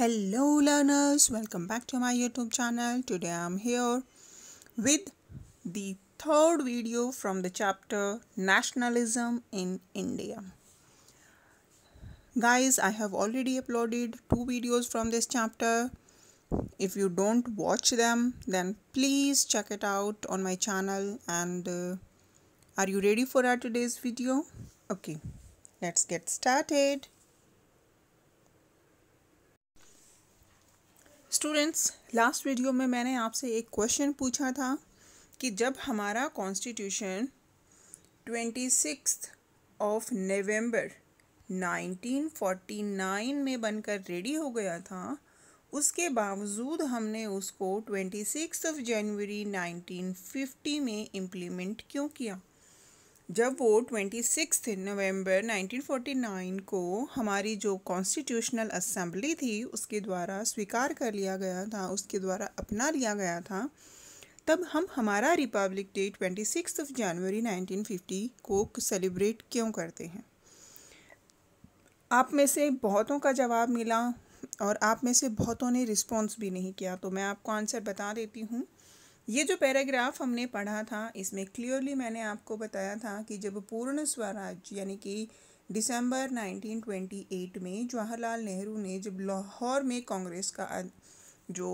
hello learners welcome back to my youtube channel today i'm here with the third video from the chapter nationalism in india guys i have already uploaded two videos from this chapter if you don't watch them then please check it out on my channel and uh, are you ready for our today's video okay let's get started students last video में मैंने आपसे एक question पूछा था कि जब हमारा constitution twenty six of November 1949 में बनकर रेडी हो गया था उसके बावजूद हमने उसको ट्वेंटी सिक्स ऑफ जनवरी 1950 में इम्प्लीमेंट क्यों किया जब वो ट्वेंटी सिक्स नवम्बर नाइनटीन को हमारी जो कॉन्स्टिट्यूशनल असम्बली थी उसके द्वारा स्वीकार कर लिया गया था उसके द्वारा अपना लिया गया था तब हम हमारा republic day twenty six of January 1950 को सेलिब्रेट क्यों करते हैं आप में से बहुतों का जवाब मिला और आप में से बहुतों ने रिस्पॉन्स भी नहीं किया तो मैं आपको आंसर बता देती हूँ ये जो पैराग्राफ हमने पढ़ा था इसमें क्लियरली मैंने आपको बताया था कि जब पूर्ण स्वराज यानी कि दिसंबर 1928 में जवाहरलाल नेहरू ने जब लाहौर में कांग्रेस का जो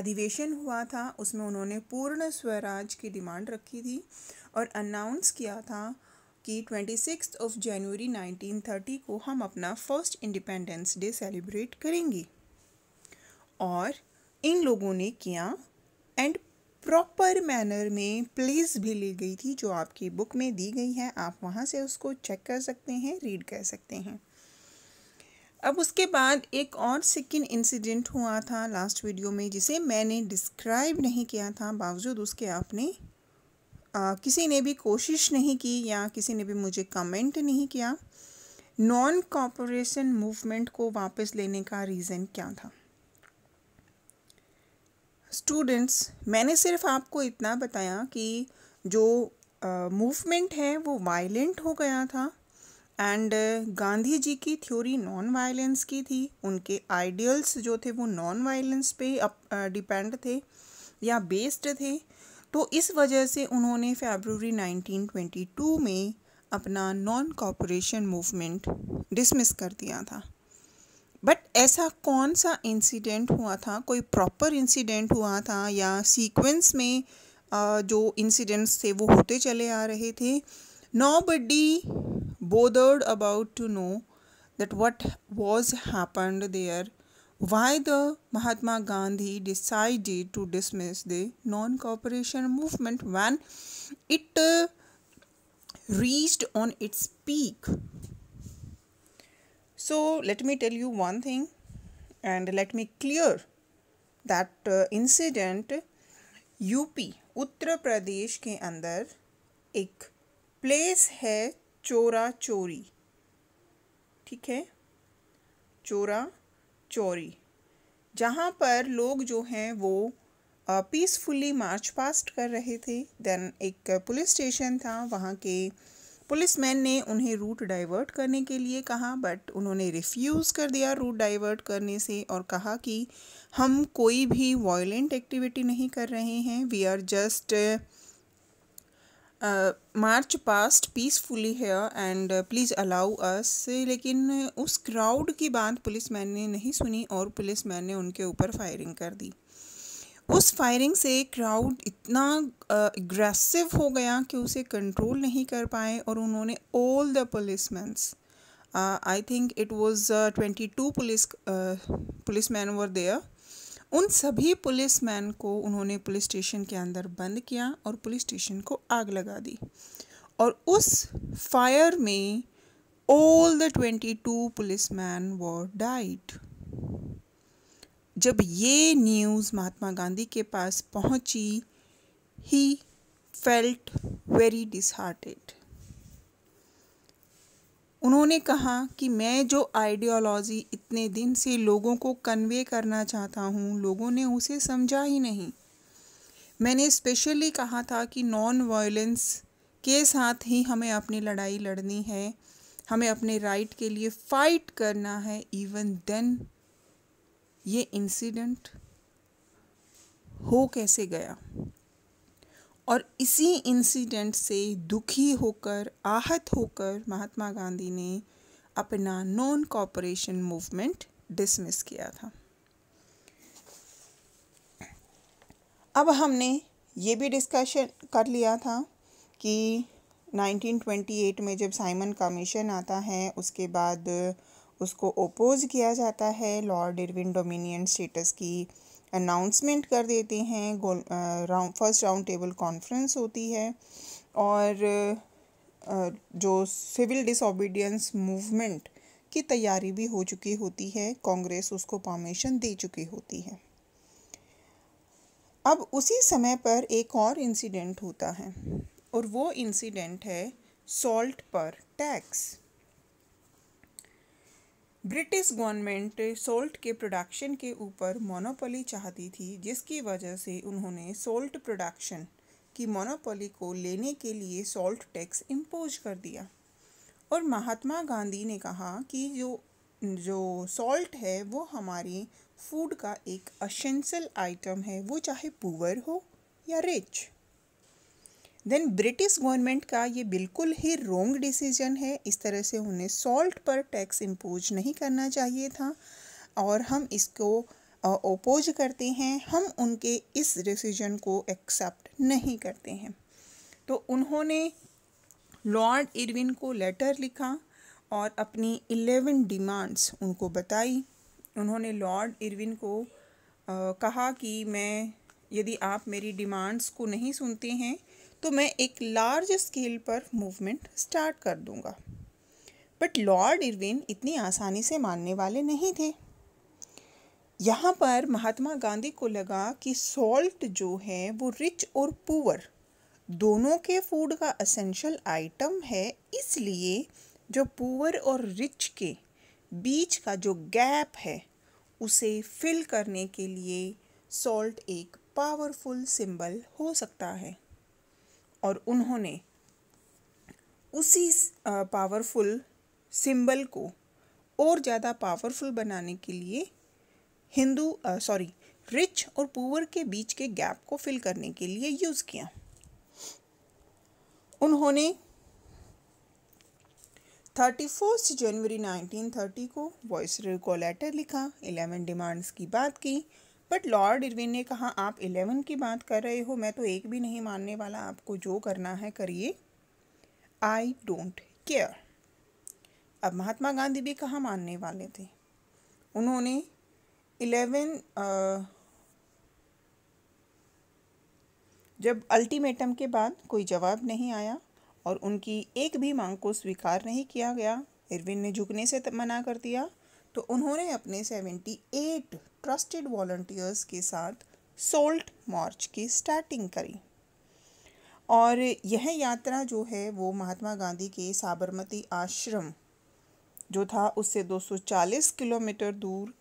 अधिवेशन हुआ था उसमें उन्होंने पूर्ण स्वराज की डिमांड रखी थी और अनाउंस किया था कि ट्वेंटी सिक्स ऑफ जनवरी 1930 को हम अपना फर्स्ट इंडिपेंडेंस डे सेलिब्रेट करेंगे और इन लोगों ने किया एंड प्रॉपर मैनर में प्लेस भी ली गई थी जो आपकी बुक में दी गई है आप वहाँ से उसको चेक कर सकते हैं रीड कर सकते हैं अब उसके बाद एक और सेकेंड इंसिडेंट हुआ था लास्ट वीडियो में जिसे मैंने डिस्क्राइब नहीं किया था बावजूद उसके आपने आ, किसी ने भी कोशिश नहीं की या किसी ने भी मुझे कमेंट नहीं किया नॉन कॉपोरेशन मूवमेंट को वापस लेने का रीज़न क्या था स्टूडेंट्स मैंने सिर्फ आपको इतना बताया कि जो मूवमेंट uh, है वो वायलेंट हो गया था एंड गांधी जी की थ्योरी नॉन वायलेंस की थी उनके आइडियल्स जो थे वो नॉन वायलेंस पे डिपेंड थे या बेस्ड थे तो इस वजह से उन्होंने फेबररी 1922 में अपना नॉन कॉपरेशन मूवमेंट डिसमिस कर दिया था बट ऐसा कौन सा इंसिडेंट हुआ था कोई प्रॉपर इंसिडेंट हुआ था या सीक्वेंस में जो इंसिडेंट्स थे वो होते चले आ रहे थे nobody bothered about to know that what was happened there why the mahatma gandhi decided to dismiss the non cooperation movement when it uh, reached on its peak So let me tell you one thing and let me clear that uh, incident UP Uttar Pradesh के अंदर एक place है चोरा चोरी ठीक है चोरा चोरी जहाँ पर लोग जो हैं वो पीसफुली मार्च पास्ट कर रहे थे देन एक पुलिस स्टेशन था वहाँ के पुलिसमैन ने उन्हें रूट डाइवर्ट करने के लिए कहा बट उन्होंने रिफ्यूज़ कर दिया रूट डाइवर्ट करने से और कहा कि हम कोई भी वायलेंट एक्टिविटी नहीं कर रहे हैं we are just march past peacefully है एंड प्लीज़ अलाउ अस लेकिन उस क्राउड की बात पुलिस मैन ने नहीं सुनी और पुलिस मैन ने उनके ऊपर फायरिंग कर दी उस फायरिंग से क्राउड इतना एग्रेसिव हो गया कि उसे कंट्रोल नहीं कर पाए और उन्होंने all the police I think it was twenty two police policeman were there उन सभी पुलिस मैन को उन्होंने पुलिस स्टेशन के अंदर बंद किया और पुलिस स्टेशन को आग लगा दी और उस फायर में all the twenty two policeman were died जब ये न्यूज़ महात्मा गांधी के पास पहुंची ही फेल्ट वेरी डिसहार्टेड उन्होंने कहा कि मैं जो आइडियोलॉजी इतने दिन से लोगों को कन्वे करना चाहता हूँ लोगों ने उसे समझा ही नहीं मैंने स्पेशली कहा था कि नॉन वायलेंस के साथ ही हमें अपनी लड़ाई लड़नी है हमें अपने राइट के लिए फ़ाइट करना है इवन देन ये इंसिडेंट हो कैसे गया और इसी इंसिडेंट से दुखी होकर आहत होकर महात्मा गांधी ने अपना नॉन कॉपरेशन मूवमेंट डिसमिस किया था अब हमने ये भी डिस्कशन कर लिया था कि 1928 में जब साइमन कमीशन आता है उसके बाद उसको ओपोज किया जाता है लॉर्ड इरविन डोमिनियन स्टेटस की अनाउंसमेंट कर देते हैं round first round table conference होती है और जो सिविल डिसोबीडियंस मूवमेंट की तैयारी भी हो चुकी होती है कांग्रेस उसको परमिशन दे चुकी होती है अब उसी समय पर एक और इंसिडेंट होता है और वो इंसिडेंट है सॉल्ट पर टैक्स ब्रिटिश गवर्नमेंट सोल्ट के प्रोडक्शन के ऊपर मोनोपोली चाहती थी जिसकी वजह से उन्होंने सोल्ट प्रोडक्शन की मोनोपोली को लेने के लिए सोल्ट टैक्स इम्पोज कर दिया और महात्मा गांधी ने कहा कि जो जो सॉल्ट है वो हमारे फूड का एक असेंशल आइटम है वो चाहे पुअर हो या रिच देन ब्रिटिश गवर्नमेंट का ये बिल्कुल ही रोंग डिसीजन है इस तरह से उन्हें सॉल्ट पर टैक्स इम्पोज नहीं करना चाहिए था और हम इसको ओपोज करते हैं हम उनके इस डिसीजन को एक्सेप्ट नहीं करते हैं तो उन्होंने लॉर्ड इरविन को लेटर लिखा और अपनी इलेवन डिमांड्स उनको बताई उन्होंने लॉर्ड इरविन को आ, कहा कि मैं यदि आप मेरी डिमांड्स को नहीं सुनते हैं तो मैं एक लार्ज स्केल पर मूवमेंट स्टार्ट कर दूंगा बट लॉर्ड इरविन इतनी आसानी से मानने वाले नहीं थे यहाँ पर महात्मा गांधी को लगा कि सॉल्ट जो है वो रिच और पुअर दोनों के फूड का असेंशल आइटम है इसलिए जो पुअर और रिच के बीच का जो गैप है उसे फिल करने के लिए सॉल्ट एक पावरफुल सिंबल हो सकता है और उन्होंने उसी पावरफुल सिंबल को और ज़्यादा पावरफुल बनाने के लिए हिंदू सॉरी रिच और पुअर के बीच के गैप को फिल करने के लिए यूज़ किया उन्होंने फर्स्ट जनवरी 1930 को वॉइस लेटर लिखा इलेवन डिमांड्स की बात की बट लॉर्ड इरविन ने कहा आप इलेवन की बात कर रहे हो मैं तो एक भी नहीं मानने वाला आपको जो करना है करिए आई डोंट केयर अब महात्मा गांधी भी कहाँ मानने वाले थे उन्होंने इलेवन जब अल्टीमेटम के बाद कोई जवाब नहीं आया और उनकी एक भी मांग को स्वीकार नहीं किया गया इरविन ने झुकने से मना कर दिया तो उन्होंने अपने 78 ट्रस्टेड वॉल्टियर्स के साथ सोल्ट मार्च की स्टार्टिंग करी और यह यात्रा जो है वो महात्मा गांधी के साबरमती आश्रम जो था उससे 240 किलोमीटर दूर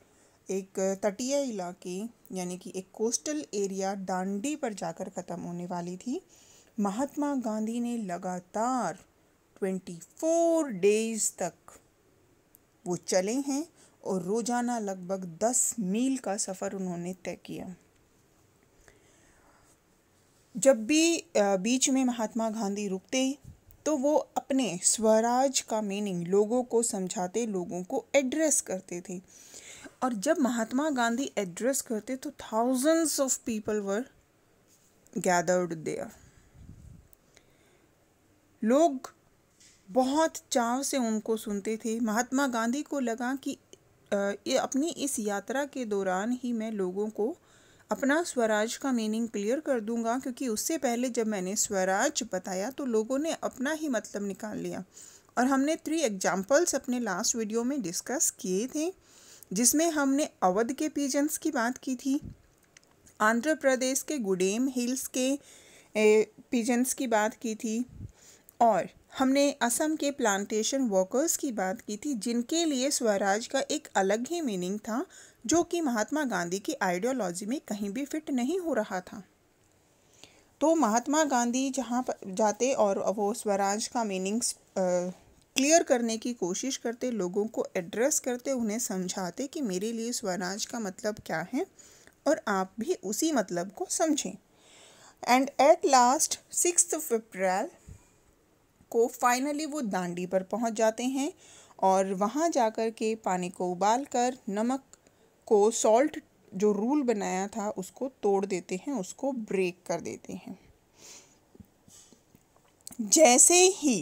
एक तटीय इलाके यानी कि एक कोस्टल एरिया डांडी पर जाकर ख़त्म होने वाली थी महात्मा गांधी ने लगातार 24 डेज तक वो चले हैं और रोज़ाना लगभग दस मील का सफ़र उन्होंने तय किया जब भी बीच में महात्मा गांधी रुकते तो वो अपने स्वराज का मीनिंग लोगों को समझाते लोगों को एड्रेस करते थे और जब महात्मा गांधी एड्रेस करते तो thousands of people were gathered there लोग बहुत चाव से उनको सुनते थे महात्मा गांधी को लगा कि अपनी इस यात्रा के दौरान ही मैं लोगों को अपना स्वराज का मीनिंग क्लियर कर दूंगा क्योंकि उससे पहले जब मैंने स्वराज बताया तो लोगों ने अपना ही मतलब निकाल लिया और हमने थ्री एग्जाम्पल्स अपने लास्ट वीडियो में डिस्कस किए थे जिसमें हमने अवध के पीजन्स की बात की थी आंध्र प्रदेश के गुडेम हिल्स के पीजेंस पीजन्स की बात की थी और हमने असम के प्लांटेशन वर्कर्स की बात की थी जिनके लिए स्वराज का एक अलग ही मीनिंग था जो कि महात्मा गांधी की आइडियोलॉजी में कहीं भी फिट नहीं हो रहा था तो महात्मा गांधी जहाँ जाते और वो स्वराज का मीनिंग्स क्लियर करने की कोशिश करते लोगों को एड्रेस करते उन्हें समझाते कि मेरे लिए स्वराज का मतलब क्या है और आप भी उसी मतलब को समझें and at last six April को फाइनली वो दांडी पर पहुंच जाते हैं और वहां जाकर के पानी को उबाल कर नमक को सॉल्ट जो रूल बनाया था उसको तोड़ देते हैं उसको ब्रेक कर देते हैं जैसे ही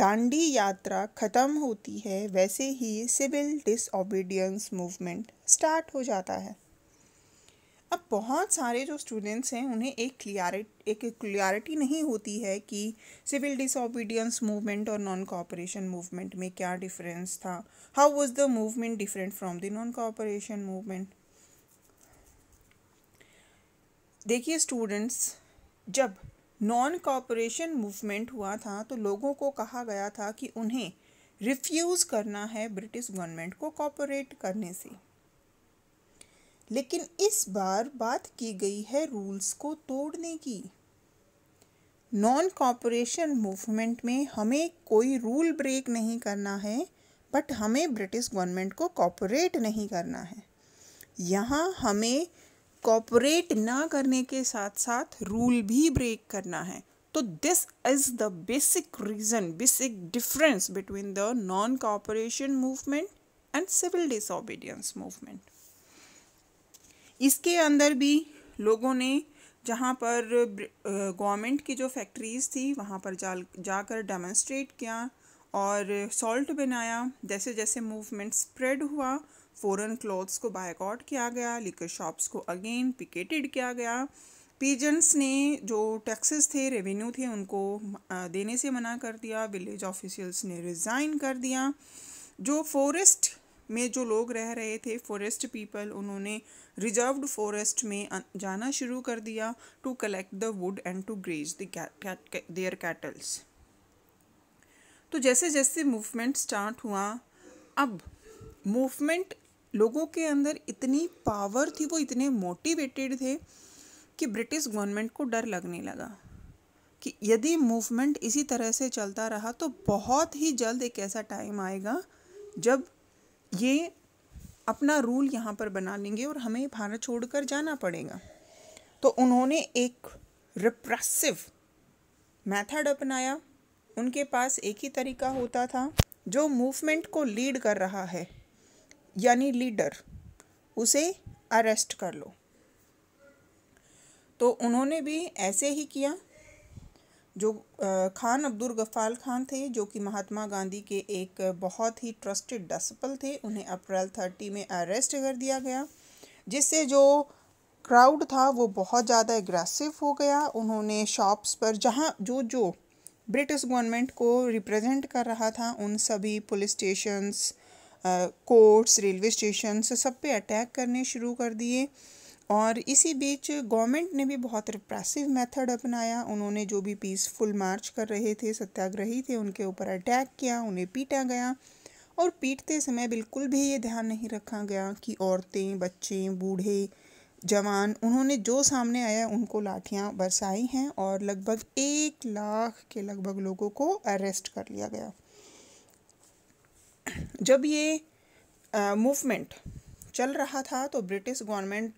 दांडी यात्रा ख़त्म होती है वैसे ही सिविल डिसऑबीडियंस मूवमेंट स्टार्ट हो जाता है अब बहुत सारे जो स्टूडेंट्स हैं उन्हें एक क्लियरिटी एक क्लियरिटी नहीं होती है कि सिविल डिसोबीडियंस मूवमेंट और नॉन कॉपरेशन मूवमेंट में क्या डिफरेंस था how was the movement different from the non cooperation movement देखिए स्टूडेंट्स जब नॉन कॉपरेशन मूवमेंट हुआ था तो लोगों को कहा गया था कि उन्हें रिफ्यूज़ करना है ब्रिटिश गवर्नमेंट को कॉपरेट करने से लेकिन इस बार बात की गई है रूल्स को तोड़ने की नॉन कॉपरेशन मूवमेंट में हमें कोई रूल ब्रेक नहीं करना है बट हमें ब्रिटिश गवर्नमेंट को कॉपरेट नहीं करना है यहाँ हमें कॉपरेट ना करने के साथ साथ रूल भी ब्रेक करना है तो this is the basic reason basic difference between the non cooperation movement and civil disobedience movement इसके अंदर भी लोगों ने जहाँ पर गवर्नमेंट की जो फैक्ट्रीज़ थी वहाँ पर जा जाकर डेमोन्स्ट्रेट किया और सॉल्ट बनाया जैसे जैसे मूवमेंट स्प्रेड हुआ फॉरेन क्लॉथ्स को बायकॉट किया गया लिकर शॉप्स को अगेन पिकेटेड किया गया पीजेंट्स ने जो टैक्सेस थे रेवेन्यू थे उनको देने से मना कर दिया विलेज ऑफिशियल्स ने रिज़ाइन कर दिया जो फॉरेस्ट में जो लोग रह रहे थे फॉरेस्ट पीपल उन्होंने रिजर्व्ड फॉरेस्ट में जाना शुरू कर दिया to collect the wood and to graze their cattles तो जैसे जैसे मूवमेंट स्टार्ट हुआ अब मूवमेंट लोगों के अंदर इतनी पावर थी वो इतने मोटिवेटेड थे कि ब्रिटिश गवर्नमेंट को डर लगने लगा कि यदि मूवमेंट इसी तरह से चलता रहा तो बहुत ही जल्द एक ऐसा टाइम आएगा जब ये अपना रूल यहाँ पर बना लेंगे और हमें भारत छोड़कर जाना पड़ेगा तो उन्होंने एक रिप्रेसिव मेथड अपनाया उनके पास एक ही तरीका होता था जो मूवमेंट को लीड कर रहा है यानी लीडर उसे अरेस्ट कर लो तो उन्होंने भी ऐसे ही किया जो खान अब्दुल गफ़ाल खान थे जो कि महात्मा गांधी के एक बहुत ही ट्रस्टेड डसपल थे उन्हें अप्रैल थर्टी में अरेस्ट कर दिया गया जिससे जो क्राउड था वो बहुत ज़्यादा एग्रेसिव हो गया उन्होंने शॉप्स पर जहाँ जो जो ब्रिटिश गवर्नमेंट को रिप्रेजेंट कर रहा था उन सभी police stations courts railway station सब पे अटैक करने शुरू कर दिए और इसी बीच गवर्नमेंट ने भी बहुत रिप्रेसिव मेथड अपनाया उन्होंने जो भी पीसफुल मार्च कर रहे थे सत्याग्रही थे उनके ऊपर अटैक किया उन्हें पीटा गया और पीटते समय बिल्कुल भी ये ध्यान नहीं रखा गया कि औरतें बच्चे बूढ़े जवान उन्होंने जो सामने आया उनको लाठियाँ बरसाई हैं और लगभग एक लाख के लगभग लोगों को अरेस्ट कर लिया गया जब ये मूवमेंट चल रहा था तो ब्रिटिश गवर्नमेंट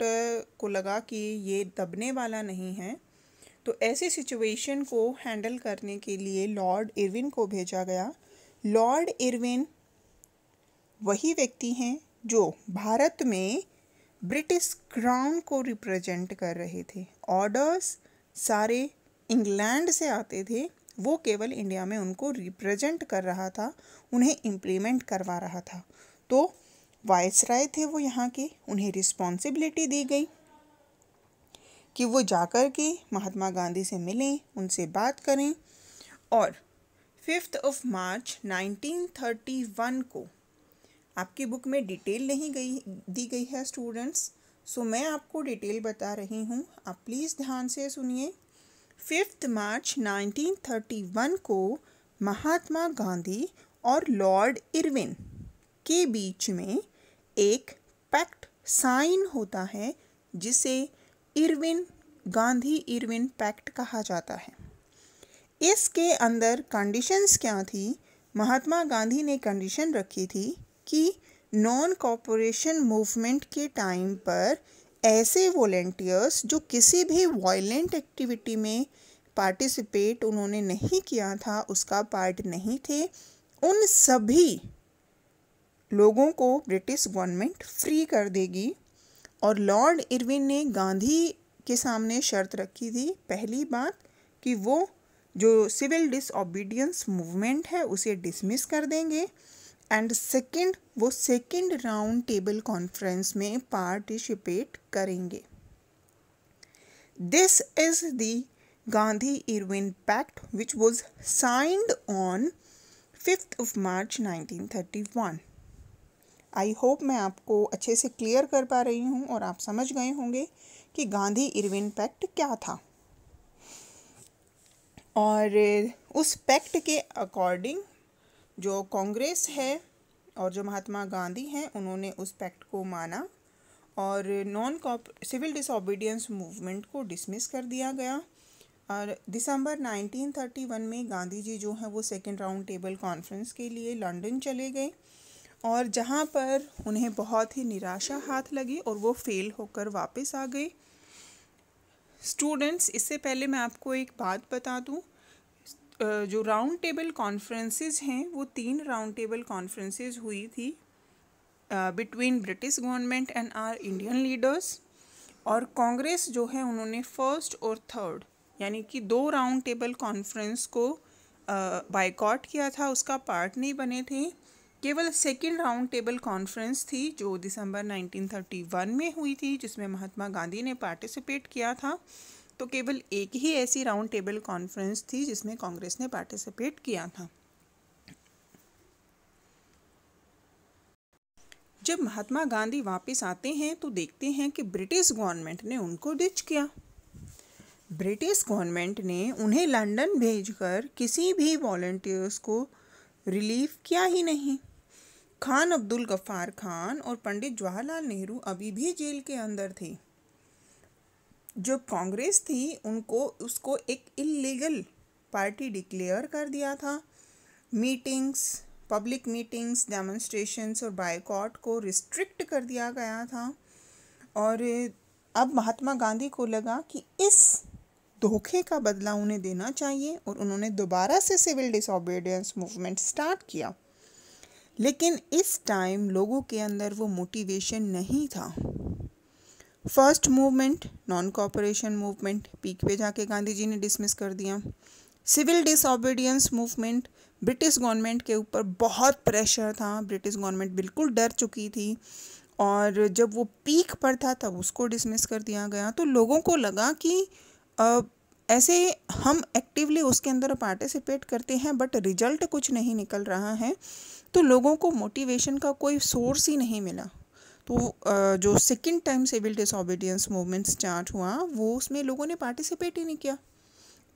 को लगा कि ये दबने वाला नहीं है तो ऐसी सिचुएशन को हैंडल करने के लिए लॉर्ड इरविन को भेजा गया लॉर्ड इरविन वही व्यक्ति हैं जो भारत में ब्रिटिश क्राउन को रिप्रेजेंट कर रहे थे ऑर्डर्स सारे इंग्लैंड से आते थे वो केवल इंडिया में उनको रिप्रेजेंट कर रहा था उन्हें इम्प्लीमेंट करवा रहा था तो राय थे वो यहाँ के उन्हें रिस्पॉन्सिबिलिटी दी गई कि वो जाकर के महात्मा गांधी से मिलें उनसे बात करें और फिफ्थ ऑफ मार्च 1931 को आपकी बुक में डिटेल नहीं गई दी गई है स्टूडेंट्स सो मैं आपको डिटेल बता रही हूँ आप प्लीज़ ध्यान से सुनिए फिफ्थ मार्च 1931 को महात्मा गांधी और लॉर्ड इरविन के बीच में एक पैक्ट साइन होता है जिसे इरविन गांधी इरविन पैक्ट कहा जाता है इसके अंदर कंडीशंस क्या थी महात्मा गांधी ने कंडीशन रखी थी कि नॉन कॉपोरेशन मूवमेंट के टाइम पर ऐसे वॉलेंटियर्स जो किसी भी वायलेंट एक्टिविटी में पार्टिसिपेट उन्होंने नहीं किया था उसका पार्ट नहीं थे उन सभी लोगों को ब्रिटिश गवर्नमेंट फ्री कर देगी और लॉर्ड इरविन ने गांधी के सामने शर्त रखी थी पहली बात कि वो जो सिविल डिसऑबीडियंस मूवमेंट है उसे डिसमिस कर देंगे एंड सेकंड वो सेकंड राउंड टेबल कॉन्फ्रेंस में पार्टिसिपेट करेंगे this is the Gandhi Irwin pact which was signed on fifth of March 1931 I hope मैं आपको अच्छे से क्लियर कर पा रही हूँ और आप समझ गए होंगे कि गांधी इरविन पैक्ट क्या था और उस पैक्ट के अकॉर्डिंग जो कांग्रेस है और जो महात्मा गांधी हैं उन्होंने उस पैक्ट को माना और non coop civil disobedience movement को डिसमिस कर दिया गया और दिसंबर 1931 में गांधी जी जो हैं वो सेकेंड राउंड टेबल कॉन्फ्रेंस के लिए लंदन चले गए और जहाँ पर उन्हें बहुत ही निराशा हाथ लगी और वो फेल होकर वापस आ गए स्टूडेंट्स इससे पहले मैं आपको एक बात बता दूँ जो राउंड टेबल कॉन्फ्रेंसेस हैं वो तीन राउंड टेबल कॉन्फ्रेंसेस हुई थी between British government and our Indian leaders और कांग्रेस जो है उन्होंने फर्स्ट और थर्ड यानी कि दो राउंड टेबल कॉन्फ्रेंस को बाइकआउट किया था उसका पार्ट नहीं बने थे केवल सेकेंड राउंड टेबल कॉन्फ्रेंस थी जो दिसंबर 1931 में हुई थी जिसमें महात्मा गांधी ने पार्टिसिपेट किया था तो केवल एक ही ऐसी राउंड टेबल कॉन्फ्रेंस थी जिसमें कांग्रेस ने पार्टिसिपेट किया था जब महात्मा गांधी वापस आते हैं तो देखते हैं कि ब्रिटिश गवर्नमेंट ने उनको डिच किया ब्रिटिश गवर्नमेंट ने उन्हें लंदन भेजकर किसी भी वॉल्टियर्स को रिलीफ किया ही नहीं खान अब्दुल गफ्फार खान और पंडित जवाहरलाल नेहरू अभी भी जेल के अंदर थे जो कांग्रेस थी उनको उसको एक इलीगल पार्टी डिक्लेयर कर दिया था मीटिंग्स पब्लिक मीटिंग्स डेमोन्स्ट्रेशंस और बायकॉट को रिस्ट्रिक्ट कर दिया गया था और अब महात्मा गांधी को लगा कि इस धोखे का बदला उन्हें देना चाहिए और उन्होंने दोबारा से सिविल डिसोबीडियंस मूवमेंट स्टार्ट किया लेकिन इस टाइम लोगों के अंदर वो मोटिवेशन नहीं था first movement non cooperation movement peak पे जाके गांधी जी ने डिसमिस कर दिया civil disobedience movement British government के ऊपर बहुत प्रेशर था ब्रिटिश गवर्नमेंट बिल्कुल डर चुकी थी और जब वो पीक पर था तब उसको डिसमिस कर दिया गया तो लोगों को लगा कि आ, ऐसे हम एक्टिवली उसके अंदर पार्टिसिपेट करते हैं बट रिजल्ट कुछ नहीं निकल रहा है तो लोगों को मोटिवेशन का कोई सोर्स ही नहीं मिला तो जो second time civil disobedience movement start हुआ वो उसमें लोगों ने पार्टिसिपेट ही नहीं किया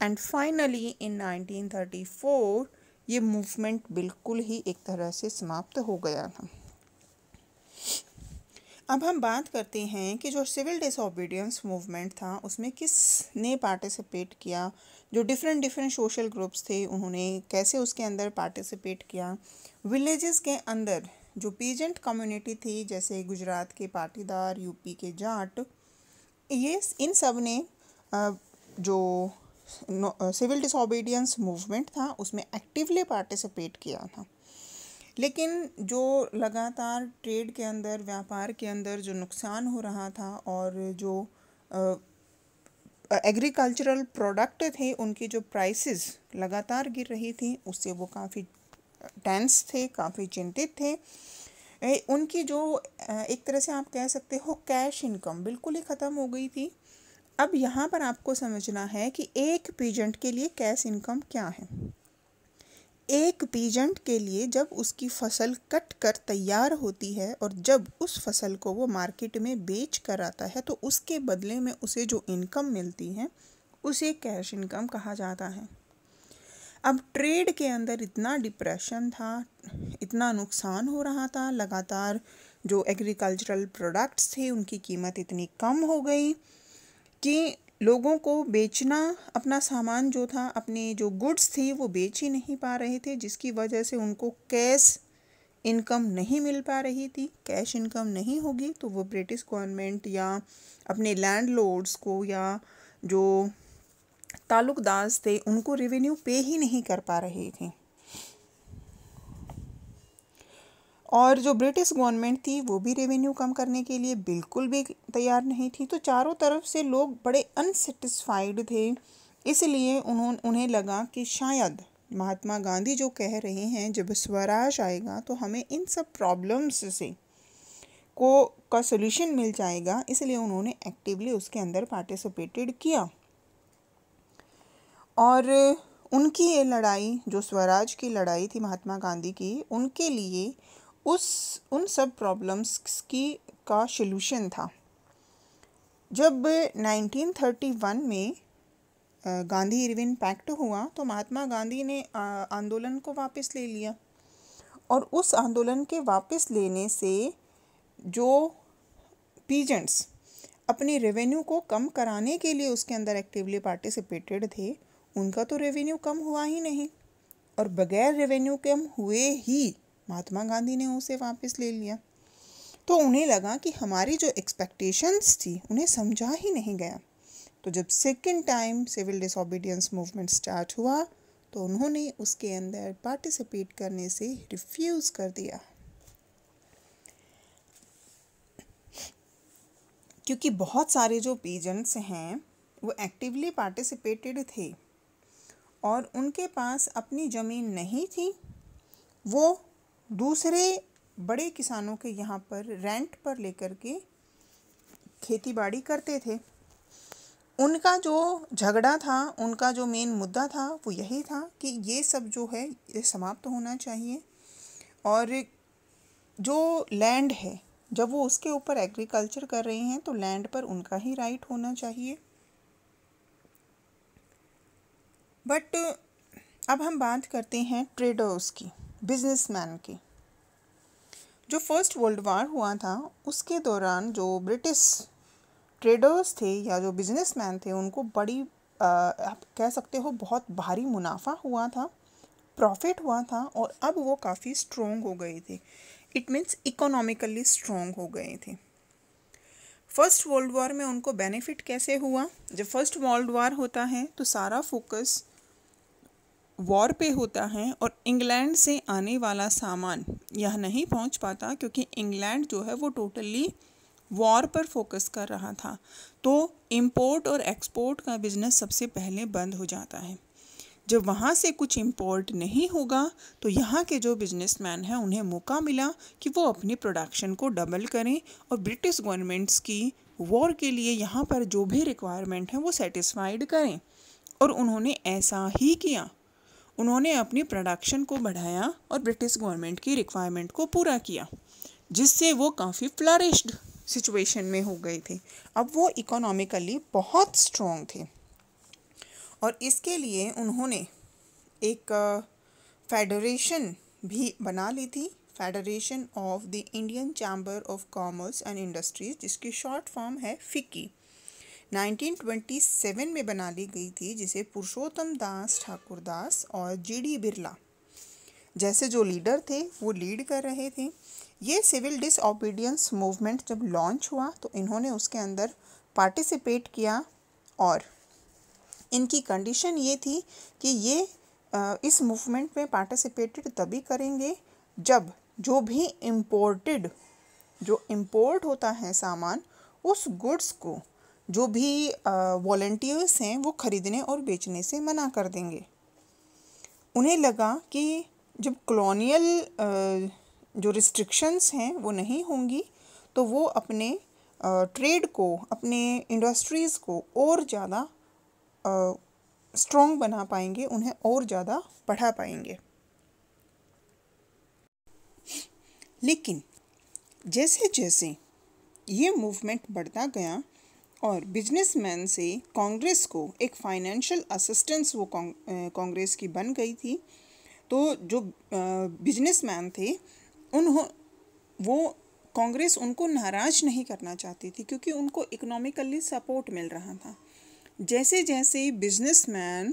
एंड फाइनली इन 1934 ये मूवमेंट बिल्कुल ही एक तरह से समाप्त हो गया था अब हम बात करते हैं कि जो सिविल डिसोबीडियंस मूवमेंट था उसमें किस ने पार्टिसिपेट किया जो डिफरेंट डिफरेंट सोशल ग्रुप्स थे उन्होंने कैसे उसके अंदर पार्टिसिपेट किया विलेजेस के अंदर जो पीजेंट कम्युनिटी थी जैसे गुजरात के पाटीदार यूपी के जाट ये इन सब ने जो सिविल डिसोबीडियंस मूवमेंट था उसमें एक्टिवली पार्टिसिपेट किया था लेकिन जो लगातार ट्रेड के अंदर व्यापार के अंदर जो नुकसान हो रहा था और जो एग्रीकल्चरल प्रोडक्ट थे उनकी जो प्राइसेस लगातार गिर रही थी उससे वो काफ़ी टेंस थे काफ़ी चिंतित थे उनकी जो एक तरह से आप कह सकते हो कैश इनकम बिल्कुल ही ख़त्म हो गई थी अब यहाँ पर आपको समझना है कि एक पीजेंट के लिए कैश इनकम क्या है एक पीजेंट के लिए जब उसकी फसल कट कर तैयार होती है और जब उस फसल को वो मार्केट में बेच कर आता है तो उसके बदले में उसे जो इनकम मिलती है उसे कैश इनकम कहा जाता है अब ट्रेड के अंदर इतना डिप्रेशन था इतना नुकसान हो रहा था लगातार जो एग्रीकल्चरल प्रोडक्ट्स थे उनकी कीमत इतनी कम हो गई कि लोगों को बेचना अपना सामान जो था अपने जो गुड्स थी वो बेच ही नहीं पा रहे थे जिसकी वजह से उनको कैश इनकम नहीं मिल पा रही थी कैश इनकम नहीं होगी तो वो ब्रिटिश गवर्नमेंट या अपने लैंड को या जो तालुकदास थे उनको रेवेन्यू पे ही नहीं कर पा रहे थे और जो ब्रिटिश गवर्नमेंट थी वो भी रेवेन्यू कम करने के लिए बिल्कुल भी तैयार नहीं थी तो चारों तरफ से लोग बड़े अनसेटिस्फाइड थे इसलिए उन्होंने उन्हें लगा कि शायद महात्मा गांधी जो कह रहे हैं जब स्वराज आएगा तो हमें इन सब प्रॉब्लम्स से को का सोल्यूशन मिल जाएगा इसलिए उन्होंने एक्टिवली उसके अंदर पार्टिसिपेटेड किया और उनकी ये लड़ाई जो स्वराज की लड़ाई थी महात्मा गांधी की उनके लिए उस उन सब प्रॉब्लम्स की का सल्यूशन था जब 1931 में गांधी इरविन पैक्ट हुआ तो महात्मा गांधी ने आंदोलन को वापस ले लिया और उस आंदोलन के वापस लेने से जो पीजेंट्स अपने रेवेन्यू को कम कराने के लिए उसके अंदर एक्टिवली पार्टिसिपेटेड थे उनका तो रेवेन्यू कम हुआ ही नहीं और बगैर रेवेन्यू कम हुए ही महात्मा गांधी ने उसे वापस ले लिया तो उन्हें लगा कि हमारी जो एक्सपेक्टेशंस थी उन्हें समझा ही नहीं गया तो जब second time civil disobedience movement start हुआ तो उन्होंने उसके अंदर पार्टिसिपेट करने से रिफ्यूज़ कर दिया क्योंकि बहुत सारे जो पेजेंट्स हैं वो एक्टिवली पार्टिसिपेटेड थे और उनके पास अपनी ज़मीन नहीं थी वो दूसरे बड़े किसानों के यहाँ पर रेंट पर लेकर के खेती बाड़ी करते थे उनका जो झगड़ा था उनका जो मेन मुद्दा था वो यही था कि ये सब जो है ये समाप्त होना चाहिए और जो लैंड है जब वो उसके ऊपर एग्रीकल्चर कर रहे हैं तो लैंड पर उनका ही राइट होना चाहिए बट uh, अब हम बात करते हैं ट्रेडर्स की बिजनेसमैन की जो फर्स्ट वर्ल्ड वार हुआ था उसके दौरान जो ब्रिटिश ट्रेडर्स थे या जो बिजनेसमैन थे उनको बड़ी आ, आप कह सकते हो बहुत भारी मुनाफा हुआ था प्रॉफिट हुआ था और अब वो काफ़ी स्ट्रोंग हो गए थे इट मीन्स इकोनॉमिकली स्ट्रोंग हो गए थे फर्स्ट वर्ल्ड वॉर में उनको बेनिफिट कैसे हुआ जब फर्स्ट वर्ल्ड वॉर होता है तो सारा फोकस वॉर पे होता है और इंग्लैंड से आने वाला सामान यह नहीं पहुंच पाता क्योंकि इंग्लैंड जो है वो टोटली वॉर पर फोकस कर रहा था तो इंपोर्ट और एक्सपोर्ट का बिज़नेस सबसे पहले बंद हो जाता है जब वहाँ से कुछ इम्पोर्ट नहीं होगा तो यहाँ के जो बिजनेसमैन हैं उन्हें मौका मिला कि वो अपने प्रोडक्शन को डबल करें और ब्रिटिश गवर्नमेंट्स की वॉर के लिए यहाँ पर जो भी रिक्वायरमेंट है वो सेटिस्फाइड करें और उन्होंने ऐसा ही किया उन्होंने अपनी प्रोडक्शन को बढ़ाया और ब्रिटिश गवर्नमेंट की रिक्वायरमेंट को पूरा किया जिससे वो काफ़ी फ्लरिश्ड सिचुएशन में हो गए थे अब वो इकोनॉमिकली बहुत स्ट्रॉन्ग थे और इसके लिए उन्होंने एक फेडरेशन भी बना ली थी federation of the Indian chamber of commerce and industries जिसकी शॉर्ट फॉर्म है फिक्की 1927 में बना ली गई थी जिसे पुरुषोत्तम दास ठाकुर दास और जी डी बिरला जैसे जो लीडर थे वो लीड कर रहे थे ये सिविल डिसऑबीडियंस मूवमेंट जब लॉन्च हुआ तो इन्होंने उसके अंदर पार्टिसिपेट किया और इनकी कंडीशन ये थी कि ये इस मूवमेंट में पार्टिसिपेटेड तभी करेंगे जब जो भी इम्पोर्टेड जो इम्पोर्ट होता है सामान उस गुड्स को जो भी वॉल्टियर्स हैं वो ख़रीदने और बेचने से मना कर देंगे उन्हें लगा कि जब कॉलोनियल जो रिस्ट्रिक्शंस हैं वो नहीं होंगी तो वो अपने ट्रेड को अपने इंडस्ट्रीज़ को और ज़्यादा स्ट्रॉन्ग बना पाएंगे उन्हें और ज़्यादा बढ़ा पाएंगे लेकिन जैसे जैसे ये मूवमेंट बढ़ता गया और बिजनेसमैन से कांग्रेस को एक फाइनेंशियल असिस्टेंस वो कांग्रेस की बन गई थी तो जो बिजनेसमैन थे उन्हों वो कांग्रेस उनको नाराज नहीं करना चाहती थी क्योंकि उनको इकोनॉमिकली सपोर्ट मिल रहा था जैसे जैसे बिजनेसमैन